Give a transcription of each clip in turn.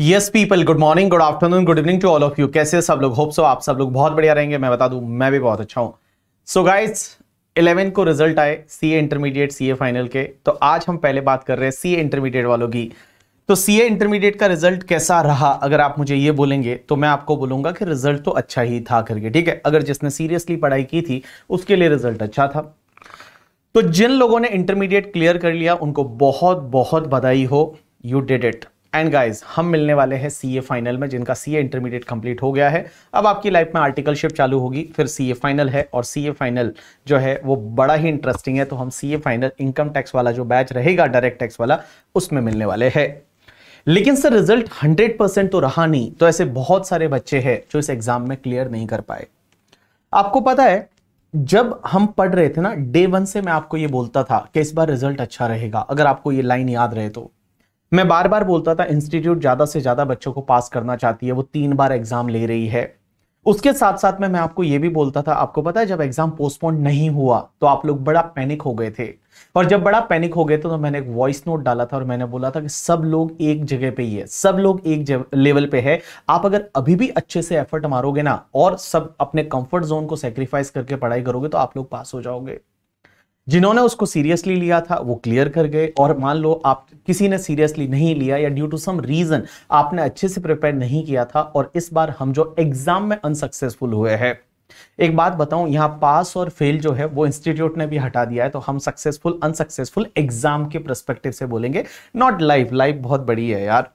yes people good morning good afternoon good evening to all of you कैसे सब लोग hope so आप सब लोग बहुत बढ़िया रहेंगे मैं बता दूं मैं भी बहुत अच्छा हूं सो गाइस इलेवन को रिजल्ट आए C A intermediate C A final के तो आज हम पहले बात कर रहे हैं सी ए इंटरमीडिएट वालों की तो सी ए इंटरमीडिएट का रिजल्ट कैसा रहा अगर आप मुझे ये बोलेंगे तो मैं आपको बोलूंगा कि रिजल्ट तो अच्छा ही था करके ठीक है अगर जिसने सीरियसली पढ़ाई की थी उसके लिए रिजल्ट अच्छा था तो जिन लोगों ने इंटरमीडिएट क्लियर कर लिया उनको बहुत बहुत बधाई हो you did it and guys हम मिलने वाले हैं सीए फाइनल में जिनका सीए इंटरमीडिएट कंप्लीट हो गया है अब आपकी लाइफ में आर्टिकलशिप चालू होगी फिर सीए फाइनल है और सीए फाइनल जो है वो बड़ा ही इंटरेस्टिंग है तो हम सीए फाइनल इनकम टैक्स वाला जो बैच रहेगा डायरेक्ट टैक्स वाला उसमें मिलने वाले है लेकिन सर रिजल्ट हंड्रेड परसेंट तो रहा नहीं तो ऐसे बहुत सारे बच्चे हैं जो इस एग्जाम में क्लियर नहीं कर पाए आपको पता है जब हम पढ़ रहे थे ना डे वन से मैं आपको ये बोलता था कि इस बार रिजल्ट अच्छा रहेगा अगर आपको ये लाइन याद रहे तो मैं बार बार बोलता था इंस्टीट्यूट ज़्यादा से ज़्यादा बच्चों को पास करना चाहती है वो तीन बार एग्ज़ाम ले रही है उसके साथ साथ में मैं आपको ये भी बोलता था आपको पता है जब एग्जाम पोस्टपोन नहीं हुआ तो आप लोग बड़ा पैनिक हो गए थे और जब बड़ा पैनिक हो गए थे तो मैंने एक वॉइस नोट डाला था और मैंने बोला था कि सब लोग एक जगह पे ही है सब लोग एक लेवल पे है आप अगर अभी भी अच्छे से एफर्ट मारोगे ना और सब अपने कंफर्ट जोन को सेक्रीफाइस करके पढ़ाई करोगे तो आप लोग पास हो जाओगे जिन्होंने उसको सीरियसली लिया था वो क्लियर कर गए और मान लो आप किसी ने सीरियसली नहीं लिया या ड्यू टू सम रीजन आपने अच्छे से प्रिपेयर नहीं किया था और इस बार हम जो एग्जाम में अनसक्सेसफुल हुए हैं एक बात बताऊं यहां पास और फेल जो है वो इंस्टीट्यूट ने भी हटा दिया है तो हम सक्सेसफुल अनसक्सेसफुल एग्जाम के प्रस्पेक्टिव से बोलेंगे नॉट लाइफ लाइफ बहुत बड़ी है यार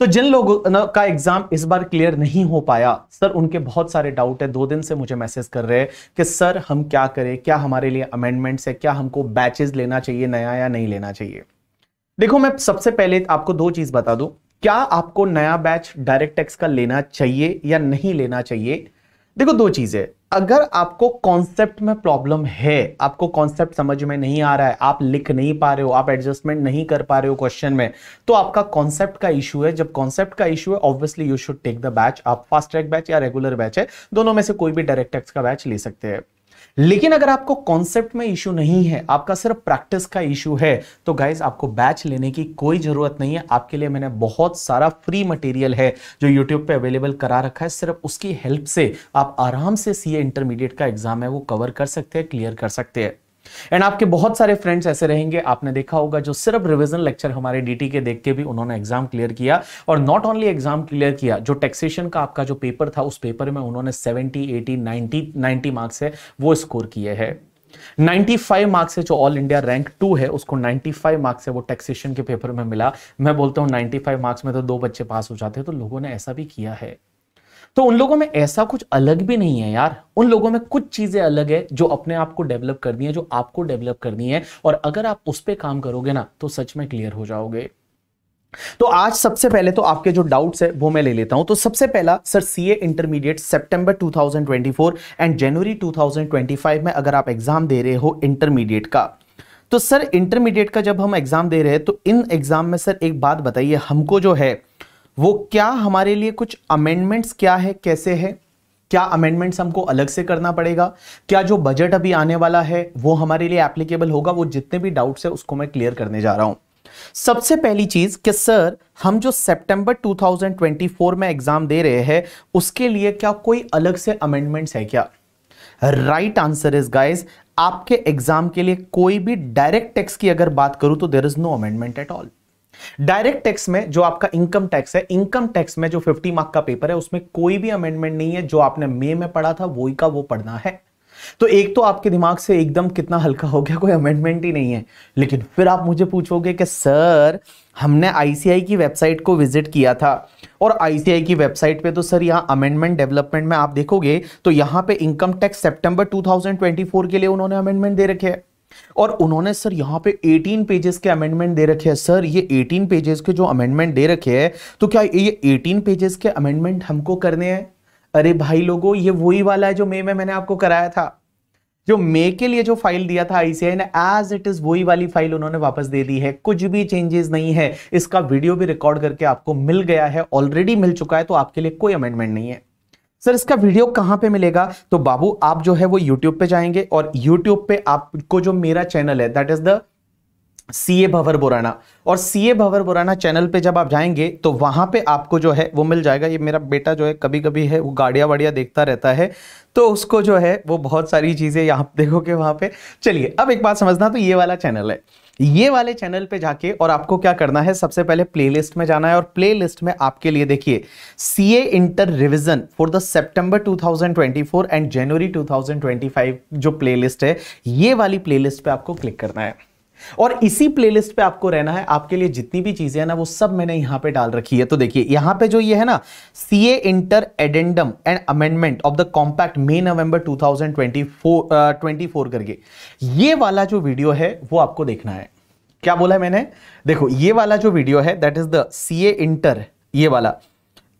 तो जिन लोगों का एग्जाम इस बार क्लियर नहीं हो पाया सर उनके बहुत सारे डाउट है दो दिन से मुझे मैसेज कर रहे हैं कि सर हम क्या करें क्या हमारे लिए अमेंडमेंट्स है क्या हमको बैचेस लेना चाहिए नया या नहीं लेना चाहिए देखो मैं सबसे पहले आपको दो चीज बता दूं क्या आपको नया बैच डायरेक्ट टैक्स का लेना चाहिए या नहीं लेना चाहिए देखो दो चीजें अगर आपको कॉन्सेप्ट में प्रॉब्लम है आपको कॉन्सेप्ट समझ में नहीं आ रहा है आप लिख नहीं पा रहे हो आप एडजस्टमेंट नहीं कर पा रहे हो क्वेश्चन में तो आपका कॉन्सेप्ट का इशू है जब कॉन्सेप्ट का इशू है obviously you should take the batch आप फास्ट ट्रैक बैच या रेगुलर बैच है दोनों में से कोई भी डायरेक्ट टैक्स का बैच ले सकते हैं लेकिन अगर आपको कॉन्सेप्ट में इशू नहीं है आपका सिर्फ प्रैक्टिस का इशू है तो गाइज आपको बैच लेने की कोई जरूरत नहीं है आपके लिए मैंने बहुत सारा फ्री मटेरियल है जो यूट्यूब पे अवेलेबल करा रखा है सिर्फ उसकी हेल्प से आप आराम से सीए इंटरमीडिएट का एग्जाम है वो कवर कर सकते हैं क्लियर कर सकते हैं एंड आपके बहुत सारे फ्रेंड्स ऐसे रहेंगे आपने देखा होगा जो सिर्फ रिविजन लेक्चर हमारे डीटी के देख के भी उन्होंने एग्जाम क्लियर किया और नॉट ओनली एग्जाम क्लियर किया जो टैक्सेशन का आपका जो पेपर था उस पेपर में उन्होंने seventy eighty ninety ninety marks है वो स्कोर किए हैं 95 मार्क्स है जो ऑल इंडिया रैंक टू है उसको 95 मार्क्स है वो टैक्सेशन के पेपर में मिला मैं बोलता हूं 95 मार्क्स में तो दो बच्चे पास हो जाते हैं तो लोगों ने ऐसा भी किया है तो उन लोगों में ऐसा कुछ अलग भी नहीं है यार उन लोगों में कुछ चीजें अलग है जो अपने आप को डेवलप करनी है जो आपको डेवलप करनी है और अगर आप उस पर काम करोगे ना तो सच में क्लियर हो जाओगे तो आज सबसे पहले तो आपके जो डाउट्स है वो मैं ले लेता हूं तो सबसे पहला सर सीए इंटरमीडिएट सितंबर 2024 एंड जनवरी 2025 में अगर आप एग्जाम दे रहे हो इंटरमीडिएट का तो सर इंटरमीडिएट का जब हम एग्जाम दे रहे हैं तो इन एग्जाम में सर एक बात बताइए हमको जो है वो क्या हमारे लिए कुछ अमेंडमेंट्स क्या है कैसे है क्या अमेंडमेंट्स हमको अलग से करना पड़ेगा क्या जो बजट अभी आने वाला है वो हमारे लिए एप्लीकेबल होगा वो जितने भी डाउट्स है उसको मैं क्लियर करने जा रहा हूं सबसे पहली चीज कि सर हम जो सितंबर 2024 में एग्जाम दे रहे हैं उसके लिए क्या कोई अलग से अमेंडमेंट्स है क्या राइट आंसर इज गाइज आपके एग्जाम के लिए कोई भी डायरेक्ट टैक्स की अगर बात करूं तो there is no amendment at all direct tax में जो आपका इनकम टैक्स है इनकम टैक्स में जो 50 मार्क का पेपर है उसमें कोई भी अमेंडमेंट नहीं है जो आपने मे में पढ़ा था वही का वो पढ़ना है तो एक तो आपके दिमाग से एकदम कितना हल्का हो गया कोई अमेंडमेंट ही नहीं है लेकिन फिर आप मुझे पूछोगे कि सर हमने आईसीआई की वेबसाइट को विजिट किया था और आईसीआई की वेबसाइट पे तो सर यहां अमेंडमेंट डेवलपमेंट में आप देखोगे तो यहां पे इनकम टैक्स सितंबर 2024 के लिए उन्होंने अमेंडमेंट दे रखे हैं और उन्होंने सर यहां पे 18 पेजेस के अमेंडमेंट दे रखे हैं सर ये 18 पेजेस के जो अमेंडमेंट दे रखे हैं तो क्या ये 18 पेजेस के अमेंडमेंट हमको करने हैं अरे भाई लोगों ये वही वाला है जो मे में मैंने आपको कराया था जो मे के लिए जो फाइल दिया था आईसीआई ने एज इट इज वही वाली फाइल उन्होंने वापस दे दी है कुछ भी चेंजेस नहीं है इसका वीडियो भी रिकॉर्ड करके आपको मिल गया है ऑलरेडी मिल चुका है तो आपके लिए कोई अमेंडमेंट नहीं है सर इसका वीडियो कहाँ पे मिलेगा तो बाबू आप जो है वो यूट्यूब पे जाएंगे और यूट्यूब पे आपको जो मेरा चैनल है that is the C A Bhanwar Borana और सी ए भवर बुराना चैनल पे जब आप जाएंगे तो वहां पे आपको जो है वो मिल जाएगा ये मेरा बेटा जो है कभी कभी है वो गाड़िया वाड़िया देखता रहता है तो उसको जो है वो बहुत सारी चीज़ें यहां देखोगे वहां पे चलिए अब एक बात समझना तो ये वाला चैनल है ये वाले चैनल पे जाके और आपको क्या करना है सबसे पहले प्लेलिस्ट में जाना है और प्लेलिस्ट में आपके लिए देखिए C A inter revision for the सितंबर 2024 एंड जनवरी 2025 जो प्लेलिस्ट है ये वाली प्लेलिस्ट पे आपको क्लिक करना है और इसी प्लेलिस्ट पे आपको रहना है आपके लिए जितनी भी चीजें हैं ना वो सब मैंने यहां पे डाल रखी है तो देखिए यहां पे जो ये है ना C A inter addendum and amendment of the compact May नवंबर 2024 24 करके ये वाला जो वीडियो है वो आपको देखना है क्या बोला है मैंने देखो ये वाला जो वीडियो है that is the C A inter ये वाला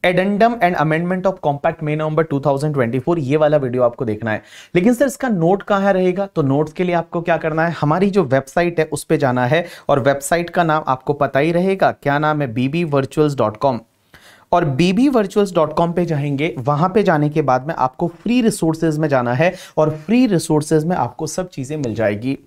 addendum and amendment of compact May नवंबर 2024 ये वाला वीडियो आपको देखना है लेकिन सर इसका नोट कहाँ रहेगा तो नोट्स के लिए आपको क्या करना है हमारी जो वेबसाइट है उस पर जाना है और वेबसाइट का नाम आपको पता ही रहेगा क्या नाम है कॉम और कॉम पे जाएंगे वहां पे जाने के बाद में आपको फ्री रिसोर्सेज में जाना है और फ्री रिसोर्सेज में आपको सब चीज़ें मिल जाएगी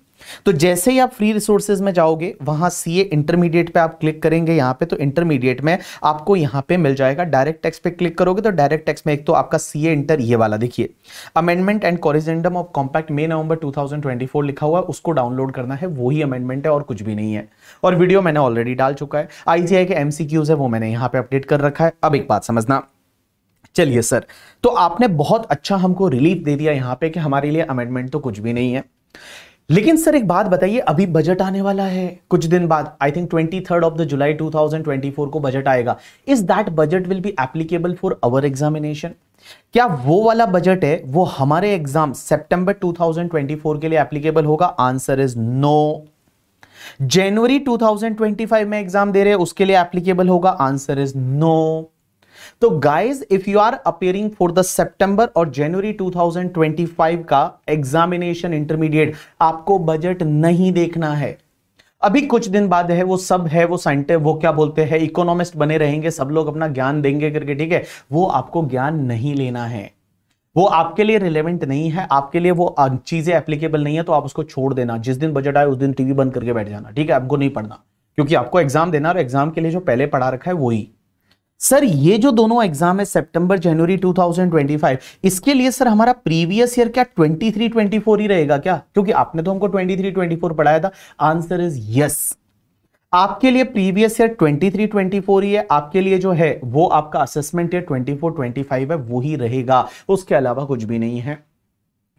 तो जैसे ही आप फ्री रिसोर्सेज में जाओगे वहां सीए इंटरमीडिएट पे आप क्लिक करेंगे यहां पे तो इंटरमीडिएट में आपको यहां पे मिल जाएगा डायरेक्ट टेक्स पे क्लिक करोगे तो डायरेक्ट टेक्स में एक तो आपका सीए इंटर ये वाला देखिए amendment and corrigendum of compact May नवंबर 2024 लिखा हुआ है उसको डाउनलोड करना है वही अमेंडमेंट है और कुछ भी नहीं है और वीडियो मैंने ऑलरेडी डाल चुका है आईजीआई के एमसीक्यूज है वो मैंने यहां पर अपडेट कर रखा है अब एक बात समझना चलिए सर तो आपने बहुत अच्छा हमको रिलीफ दे दिया यहां पर हमारे लिए अमेंडमेंट तो कुछ भी नहीं है लेकिन सर एक बात बताइए अभी बजट आने वाला है कुछ दिन बाद I think twenty third of the जुलाई 2024 को बजट आएगा is that budget will be applicable for our examination क्या वो वाला बजट है वो हमारे एग्जाम सितंबर 2024 के लिए एप्लीकेबल होगा आंसर इज नो जनवरी 2025 में एग्जाम दे रहे हैं उसके लिए एप्लीकेबल होगा आंसर इज नो तो guys if you are appearing for the सितंबर और जनवरी 2025 का एग्जामिनेशन इंटरमीडिएट आपको बजट नहीं देखना है अभी कुछ दिन बाद है वो सब है वो साइंटिस्ट वो क्या बोलते हैं इकोनॉमिस्ट बने रहेंगे सब लोग अपना ज्ञान देंगे करके ठीक है वो आपको ज्ञान नहीं लेना है वो आपके लिए रिलेवेंट नहीं है आपके लिए वो अं, चीजें एप्लीकेबल नहीं है तो आप उसको छोड़ देना जिस दिन बजट आए उस दिन टीवी बंद करके बैठ जाना ठीक है आपको नहीं पढ़ना क्योंकि आपको एग्जाम देना और एग्जाम के लिए जो पहले पढ़ा रखा है वही सर ये जो दोनों एग्जाम है सितंबर जनवरी 2025 इसके लिए सर हमारा प्रीवियस ईयर क्या 23 24 ही रहेगा क्या क्योंकि आपने तो हमको 23 24 पढ़ाया था आंसर इज यस आपके लिए प्रीवियस ईयर 23 24 ही है आपके लिए जो है वो आपका असेसमेंट ईयर 24 25 है वो ही रहेगा उसके अलावा कुछ भी नहीं है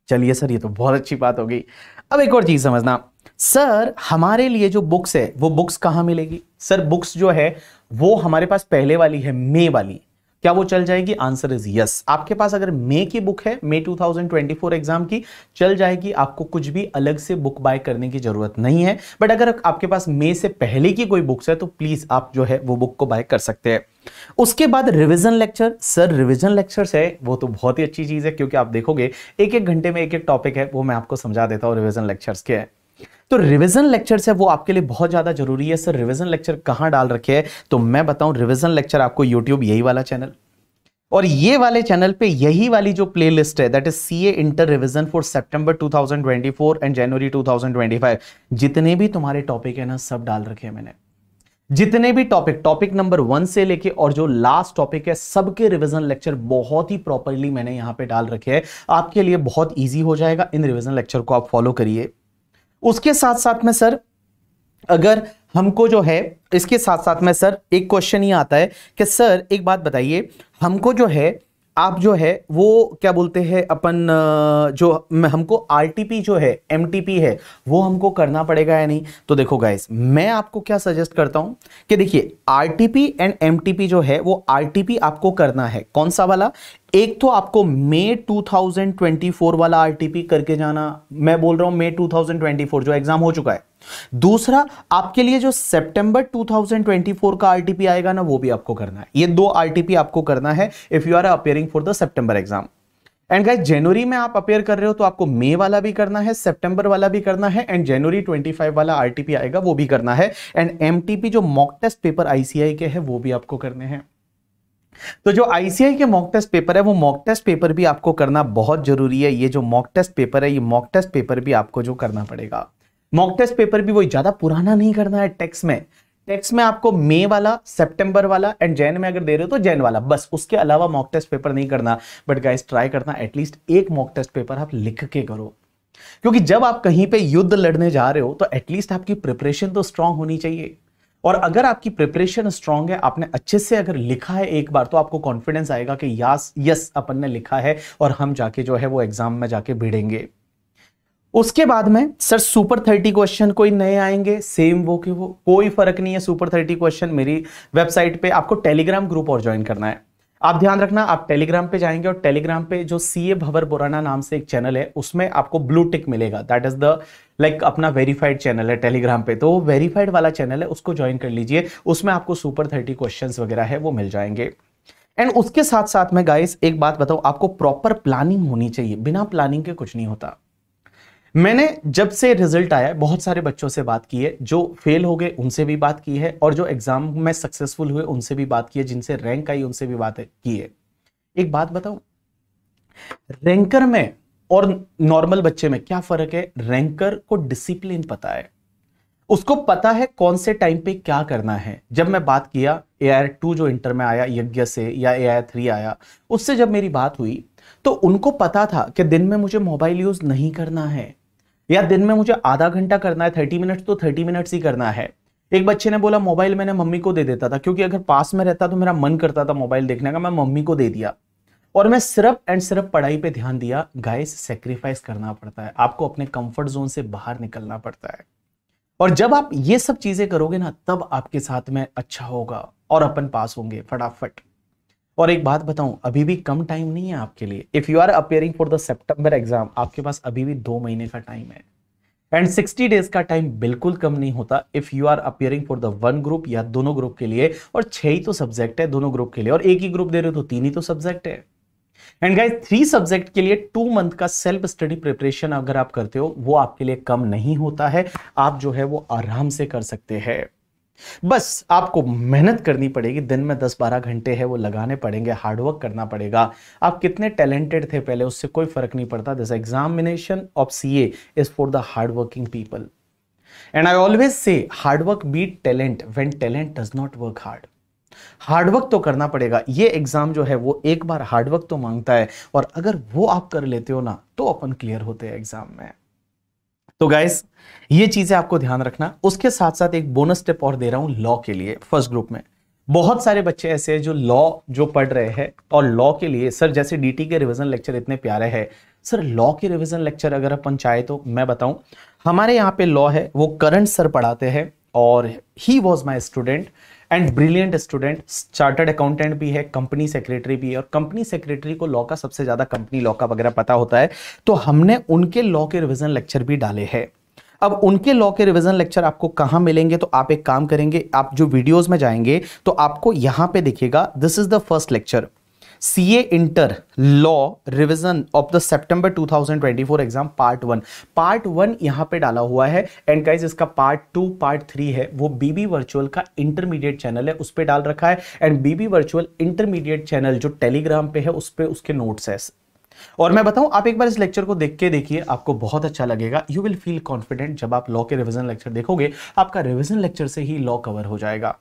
चलिए सर ये तो बहुत अच्छी बात हो गई अब एक और चीज समझना सर हमारे लिए जो बुक्स है वो बुक्स कहाँ मिलेगी सर बुक्स जो है वो हमारे पास पहले वाली है मे वाली क्या वो चल जाएगी आंसर इज यस आपके पास अगर मे की बुक है मे 2024 एग्जाम की चल जाएगी आपको कुछ भी अलग से बुक बाय करने की जरूरत नहीं है बट अगर आपके पास मे से पहले की कोई बुक्स है तो प्लीज आप जो है वो बुक को बाय कर सकते हैं उसके बाद revision lecture sir revision lectures है वो तो बहुत ही अच्छी चीज है क्योंकि आप देखोगे एक एक घंटे में एक एक टॉपिक है वो मैं आपको समझा देता हूँ रिविजन लेक्चर्स के तो रिविजन लेक्चर है वो आपके लिए बहुत ज़्यादा जरूरी है सर रिविजन लेक्चर कहां डाल रखे है तो मैं बताऊं रिविजन लेक्चर आपको यूट्यूब यही वाला चैनल और ये वाले चैनल पे यही वाली जो प्लेलिस्ट है that is C A inter revision for September 2024 and जनवरी 2025 जितने भी तुम्हारे टॉपिक है ना सब डाल रखे हैं मैंने जितने भी टॉपिक टॉपिक नंबर वन से लेके और जो लास्ट टॉपिक है सबके रिवीजन लेक्चर बहुत ही प्रॉपरली मैंने यहां पे डाल रखे हैं आपके लिए बहुत इजी हो जाएगा इन रिवीजन लेक्चर को आप फॉलो करिए उसके साथ साथ में सर अगर हमको जो है इसके साथ साथ में सर एक क्वेश्चन ये आता है कि सर एक बात बताइए हमको जो है आप जो है वो क्या बोलते हैं अपन जो हमको आरटीपी जो है एमटीपी है वो हमको करना पड़ेगा या नहीं तो देखो गाइस मैं आपको क्या सजेस्ट करता हूं कि देखिए आरटीपी एंड एमटीपी जो है वो आरटीपी आपको करना है कौन सा वाला एक तो आपको मई 2024 वाला आरटीपी करके जाना मैं बोल रहा हूं मई 2024 जो एग्जाम हो चुका है दूसरा आपके लिए जो सितंबर 2024 का आरटीपी आएगा ना वो भी आपको करना है ये दो आरटीपी आपको करना है if you are appearing for the सितंबर एग्जाम एंड गाइस जनवरी में आप अपेयर कर रहे हो तो आपको मई वाला भी करना है सितंबर वाला भी करना है एंड जनवरी 25 वाला आरटीपी आएगा वो भी करना है एंड एमटीपी जो मॉक टेस्ट पेपर आईसीआई के है वो भी आपको करने हैं तो जो आईसीआई के मॉक टेस्ट पेपर है वो मॉक टेस्ट पेपर भी आपको करना बहुत जरूरी है ये जो मॉक टेस्ट पेपर है ये मॉक टेस्ट पेपर भी आपको जो करना पड़ेगा मॉक टेस्ट पेपर भी वही ज्यादा पुराना नहीं करना है टेक्स में टेक्स में आपको मे वाला सितंबर वाला एंड जैन में अगर दे रहे हो तो जैन वाला बस उसके अलावा मॉक टेस्ट पेपर नहीं करना बट गाइस ट्राई करना एटलीस्ट एक मॉक टेस्ट पेपर आप लिख के करो क्योंकि जब आप कहीं पे युद्ध लड़ने जा रहे हो तो एटलीस्ट आपकी प्रिपरेशन तो स्ट्रांग होनी चाहिए और अगर आपकी प्रिपरेशन स्ट्रांग है आपने अच्छे से अगर लिखा है एक बार तो आपको कॉन्फिडेंस आएगा कि यस अपन ने लिखा है और हम जाके जो है वो एग्जाम में जाके भिड़ेंगे उसके बाद में सर सुपर थर्टी क्वेश्चन कोई नए आएंगे सेम वो के वो कोई फर्क नहीं है सुपर थर्टी क्वेश्चन मेरी वेबसाइट पे आपको टेलीग्राम ग्रुप और ज्वाइन करना है आप ध्यान रखना आप टेलीग्राम पे जाएंगे और टेलीग्राम पे जो सी ए भवर बोराना नाम से एक चैनल है उसमें आपको ब्लू टिक मिलेगा दैट इज द लाइक अपना वेरीफाइड चैनल है टेलीग्राम पे तो वेरीफाइड वाला चैनल है उसको ज्वाइन कर लीजिए उसमें आपको सुपर थर्टी क्वेश्चन वगैरह है वो मिल जाएंगे एंड उसके साथ साथ में गाइस एक बात बताऊं आपको प्रॉपर प्लानिंग होनी चाहिए बिना प्लानिंग के कुछ नहीं होता मैंने जब से रिजल्ट आया है बहुत सारे बच्चों से बात की है जो फेल हो गए उनसे भी बात की है और जो एग्जाम में सक्सेसफुल हुए उनसे भी बात की है जिनसे रैंक आई उनसे भी बात की है एक बात बताऊं रैंकर में और नॉर्मल बच्चे में क्या फर्क है रैंकर को डिसिप्लिन पता है उसको पता है कौन से टाइम पे क्या करना है जब मैं बात किया ए आई टू जो इंटर में आया यज्ञ से या ए आई थ्री आया उससे जब मेरी बात हुई तो उनको पता था कि दिन में मुझे मोबाइल यूज नहीं करना है या दिन में मुझे आधा घंटा करना है थर्टी मिनट्स तो थर्टी मिनट्स ही करना है एक बच्चे ने बोला मोबाइल मैंने मम्मी को दे देता था क्योंकि अगर पास में रहता तो मेरा मन करता था मोबाइल देखने का मैं मम्मी को दे दिया और मैं सिर्फ एंड सिर्फ पढ़ाई पे ध्यान दिया गाइस सेक्रीफाइस करना पड़ता है आपको अपने कंफर्ट जोन से बाहर निकलना पड़ता है और जब आप ये सब चीजें करोगे ना तब आपके साथ में अच्छा होगा और अपन पास होंगे फटाफट और एक बात बताऊं अभी भी कम टाइम नहीं है आपके लिए if you are appearing for the September exam आपके पास अभी भी दो महीने का टाइम है एंड सिक्सटी डेज का टाइम बिल्कुल कम नहीं होता if you are appearing for the one group या दोनों ग्रुप के लिए और छह ही तो सब्जेक्ट है दोनों ग्रुप के लिए और एक ही ग्रुप दे रहे हो तो तीन ही तो सब्जेक्ट है एंड गाइस थ्री सब्जेक्ट के लिए टू मंथ का सेल्फ स्टडी प्रिपरेशन अगर आप करते हो वो आपके लिए कम नहीं होता है आप जो है वो आराम से कर सकते हैं बस आपको मेहनत करनी पड़ेगी दिन में दस बारह घंटे है वो लगाने पड़ेंगे हार्डवर्क करना पड़ेगा आप कितने टैलेंटेड थे पहले उससे कोई फर्क नहीं पड़ता this examination of C A is for the hardworking people and I always say hard work beat talent when talent does not work hard hard work तो करना पड़ेगा ये एग्जाम जो है वो एक बार हार्डवर्क तो मांगता है और अगर वो आप कर लेते हो ना तो अपन क्लियर होते हैं एग्जाम में तो गाइस ये चीजें आपको ध्यान रखना उसके साथ साथ एक बोनस टिप और दे रहा हूं लॉ के लिए फर्स्ट ग्रुप में बहुत सारे बच्चे ऐसे हैं जो लॉ जो पढ़ रहे हैं और लॉ के लिए सर जैसे डीटी के रिवीजन लेक्चर इतने प्यारे हैं सर लॉ के रिवीजन लेक्चर अगर अपन चाहे तो मैं बताऊं हमारे यहाँ पे लॉ है वो करंट सर पढ़ाते हैं और he was my student and brilliant student chartered accountant भी है कंपनी सेक्रेटरी भी है और कंपनी सेक्रेटरी को लॉ का सबसे ज़्यादा कंपनी लॉ का वगैरह पता होता है तो हमने उनके लॉ के रिविजन लेक्चर भी डाले हैं अब उनके लॉ के रिवीजन लेक्चर आपको कहां मिलेंगे तो आप एक काम करेंगे आप जो वीडियोस में जाएंगे तो आपको यहां पे देखिएगा this is the first lecture C A inter law revision of the सितंबर 2024 exam part one part one यहाँ पर डाला हुआ है एंड गाइज इसका पार्ट टू पार्ट थ्री है वो बीबी वर्चुअल का इंटरमीडिएट चैनल है उस पर डाल रखा है and BB virtual intermediate channel जो टेलीग्राम पे है उस पर उसके नोट्स है और मैं बताऊं आप एक बार इस लेक्चर को देख के देखिए आपको बहुत अच्छा लगेगा यू विल फील कॉन्फिडेंट जब आप लॉ के रिविजन लेक्चर देखोगे आपका रिविजन लेक्चर से ही लॉ कवर हो जाएगा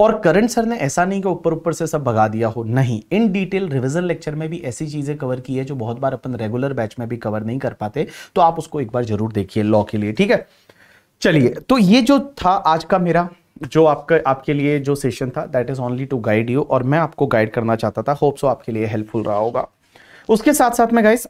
और करण सर ने ऐसा नहीं कि ऊपर ऊपर से सब भगा दिया हो नहीं इन डिटेल रिविजन लेक्चर में भी ऐसी चीज़ें कवर की है जो बहुत बार अपन रेगुलर बैच में भी कवर नहीं कर पाते तो आप उसको एक बार जरूर देखिए लॉ के लिए ठीक है चलिए तो ये जो था आज का मेरा जो आपका आपके लिए जो सेशन था that is only to guide you और मैं आपको गाइड करना चाहता था होप सो आपके लिए हेल्पफुल रहा होगा उसके साथ साथ में गाइस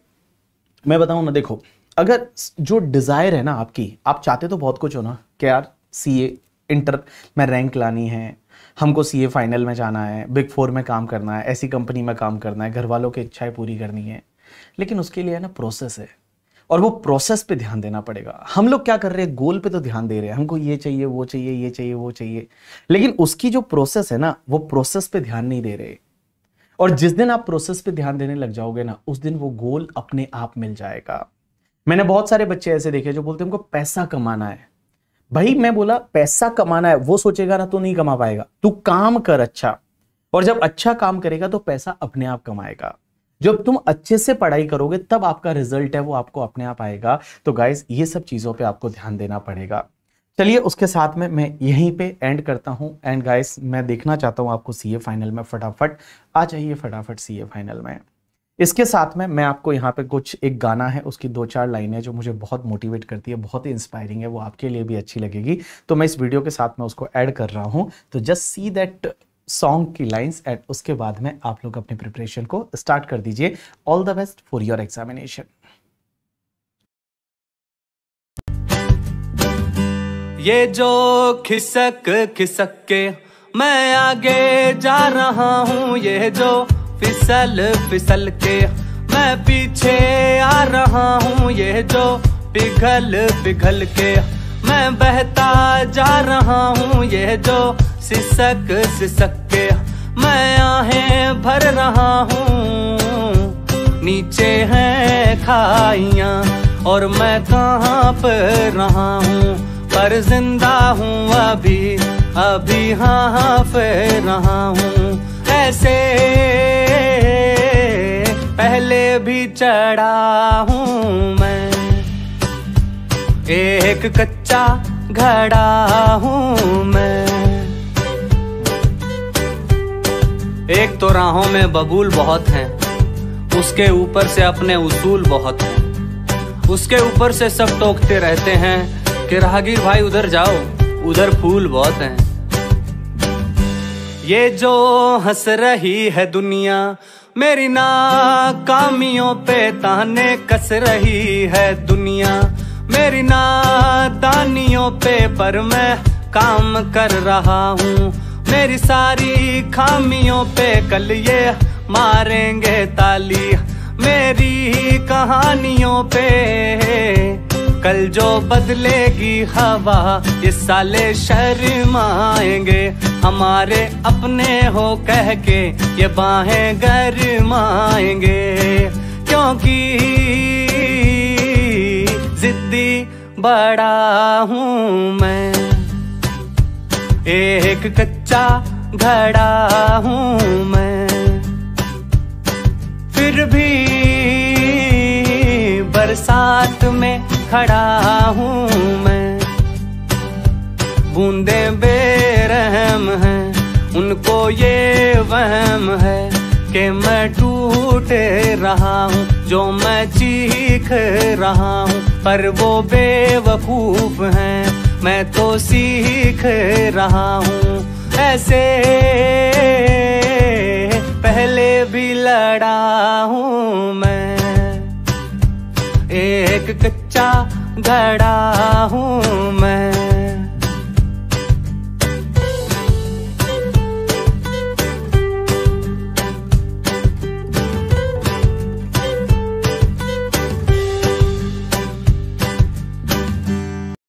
मैं बताऊं ना देखो अगर जो डिज़ायर है ना आपकी आप चाहते तो बहुत कुछ हो ना कि यार सी ए इंटर में रैंक लानी है हमको सीए फाइनल में जाना है बिग फोर में काम करना है ऐसी कंपनी में काम करना है घर वालों की इच्छाएं पूरी करनी है लेकिन उसके लिए ना प्रोसेस है और वो प्रोसेस पे ध्यान देना पड़ेगा हम लोग क्या कर रहे हैं गोल पे तो ध्यान दे रहे हैं हमको ये चाहिए वो चाहिए ये चाहिए वो चाहिए लेकिन उसकी जो प्रोसेस है ना वो प्रोसेस पे ध्यान नहीं दे रहे और जिस दिन आप प्रोसेस पे ध्यान देने लग जाओगे ना उस दिन वो गोल अपने आप मिल जाएगा मैंने बहुत सारे बच्चे ऐसे देखे जो बोलते हैं हमको पैसा कमाना है भाई मैं बोला पैसा कमाना है वो सोचेगा ना तो नहीं कमा पाएगा तू काम कर अच्छा और जब अच्छा काम करेगा तो पैसा अपने आप कमाएगा जब तुम अच्छे से पढ़ाई करोगे तब आपका रिजल्ट है वो आपको अपने आप आएगा तो गाइज ये सब चीज़ों पे आपको ध्यान देना पड़ेगा चलिए उसके साथ में मैं यहीं पे एंड करता हूँ एंड गाइस मैं देखना चाहता हूँ आपको सीए फाइनल में फटाफट आ जाइए फटाफट सीए फाइनल में इसके साथ में मैं आपको यहाँ पे कुछ एक गाना है उसकी दो चार लाइनें जो मुझे बहुत मोटिवेट करती है बहुत ही इंस्पायरिंग है वो आपके लिए भी अच्छी लगेगी तो मैं इस वीडियो के साथ में उसको ऐड कर रहा हूँ तो जस्ट सी दैट सॉन्ग की लाइंस एंड उसके बाद में आप लोग अपने प्रिपरेशन को स्टार्ट कर दीजिए all the best for your examination ये जो खिसक खिसक के मैं आगे जा रहा हूँ ये जो फिसल फिसल के मैं पीछे आ रहा हूँ ये जो पिघल पिघल के मैं बहता जा रहा हूँ ये जो सिसक सिसक के मैं आहें भर रहा हूँ नीचे हैं खाइया और मैं कहाँ पर रहा हूँ पर जिंदा हूँ अभी अभी हाँ हाँ फिर रहा हूँ ऐसे पहले भी चढ़ा हूँ मैं एक कच्चा घड़ा हूँ मैं एक तो राहों में बबूल बहुत हैं उसके ऊपर से अपने उसूल बहुत हैं उसके ऊपर से सब टोकते रहते हैं कि राहगीर भाई उधर जाओ उधर फूल बहुत हैं ये जो हंस रही है दुनिया मेरी नाकामियों पे ताने कस रही है दुनिया मेरी नादानियों पे पर मैं काम कर रहा हूँ मेरी सारी खामियों पे कल ये मारेंगे ताली मेरी कहानियों पे कल जो बदलेगी हवा ये साले शर्माएंगे हमारे अपने हो कह के ये बाहें गर्माएंगे क्योंकि जिद्दी बड़ा हूँ मैं एक कच्चा घड़ा हूँ मैं फिर भी बरसात में खड़ा हूँ मैं बूंदे बेरहम है उनको ये वहम है कि मैं टूट रहा हूँ जो मैं चीख रहा हूँ पर वो बेवकूफ हैं मैं तो सीख रहा हूँ ऐसे पहले भी लड़ा हूँ मैं एक सच्चा घड़ा हूँ मैं